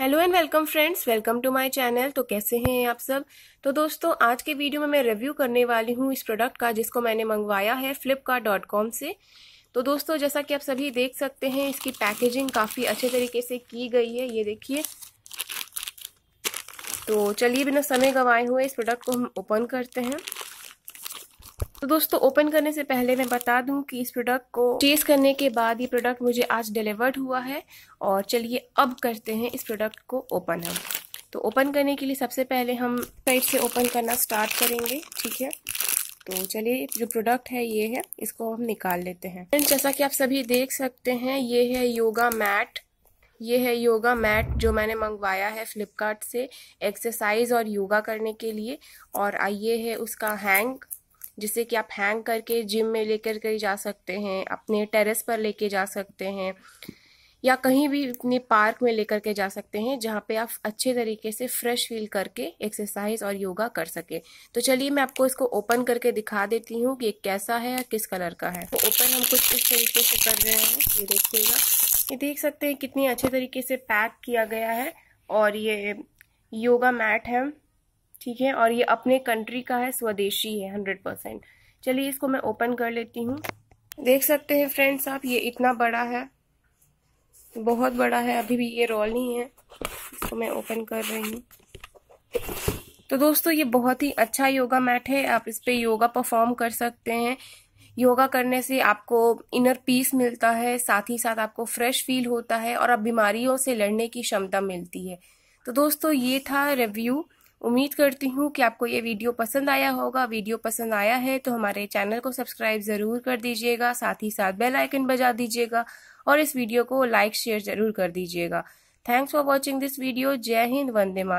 hello and welcome friends welcome to my channel तो कैसे हैं आप सब तो दोस्तों आज के वीडियो में मैं रिव्यू करने वाली हूँ इस प्रोडक्ट का जिसको मैंने मंगवाया है फ्लिपकार्ट से तो दोस्तों जैसा कि आप सभी देख सकते हैं इसकी पैकेजिंग काफ़ी अच्छे तरीके से की गई है ये देखिए तो चलिए बिना समय गंवाए हुए इस प्रोडक्ट को हम ओपन करते हैं तो दोस्तों ओपन करने से पहले मैं बता दूं कि इस प्रोडक्ट को चेस करने के बाद ये प्रोडक्ट मुझे आज डिलीवर्ड हुआ है और चलिए अब करते हैं इस प्रोडक्ट को ओपन हम तो ओपन करने के लिए सबसे पहले हम साइड से ओपन करना स्टार्ट करेंगे ठीक है तो चलिए जो प्रोडक्ट है ये है इसको हम निकाल लेते हैं फ्रेंड जैसा कि आप सभी देख सकते हैं ये है योगा मैट ये है योगा मैट जो मैंने मंगवाया है फ्लिपकार्ट से एक्सरसाइज और योगा करने के लिए और ये है उसका हैंग जिसे कि आप हैंग करके जिम में लेकर के जा सकते हैं अपने टेरेस पर लेके जा सकते हैं या कहीं भी अपने पार्क में लेकर के जा सकते हैं जहाँ पे आप अच्छे तरीके से फ्रेश फील करके एक्सरसाइज और योगा कर सके तो चलिए मैं आपको इसको ओपन करके दिखा देती हूँ कि ये कैसा है या किस कलर का है तो ओपन हम कुछ इस तरीके से कर रहे हैं ये देखिएगा ये देख सकते हैं कितने अच्छे तरीके से पैक किया गया है और ये योगा मैट है ठीक है और ये अपने कंट्री का है स्वदेशी है हंड्रेड परसेंट चलिए इसको मैं ओपन कर लेती हूँ देख सकते हैं फ्रेंड्स आप ये इतना बड़ा है बहुत बड़ा है अभी भी ये रोल नहीं है इसको मैं ओपन कर रही हूँ तो दोस्तों ये बहुत ही अच्छा योगा मैट है आप इस पर योगा परफॉर्म कर सकते हैं योगा करने से आपको इनर पीस मिलता है साथ ही साथ आपको फ्रेश फील होता है और आप बीमारियों से लड़ने की क्षमता मिलती है तो दोस्तों ये था रिव्यू उम्मीद करती हूँ कि आपको ये वीडियो पसंद आया होगा वीडियो पसंद आया है तो हमारे चैनल को सब्सक्राइब ज़रूर कर दीजिएगा साथ ही साथ बेल आइकन बजा दीजिएगा और इस वीडियो को लाइक शेयर ज़रूर कर दीजिएगा thanks for watching this video जय हिंद वंदे मात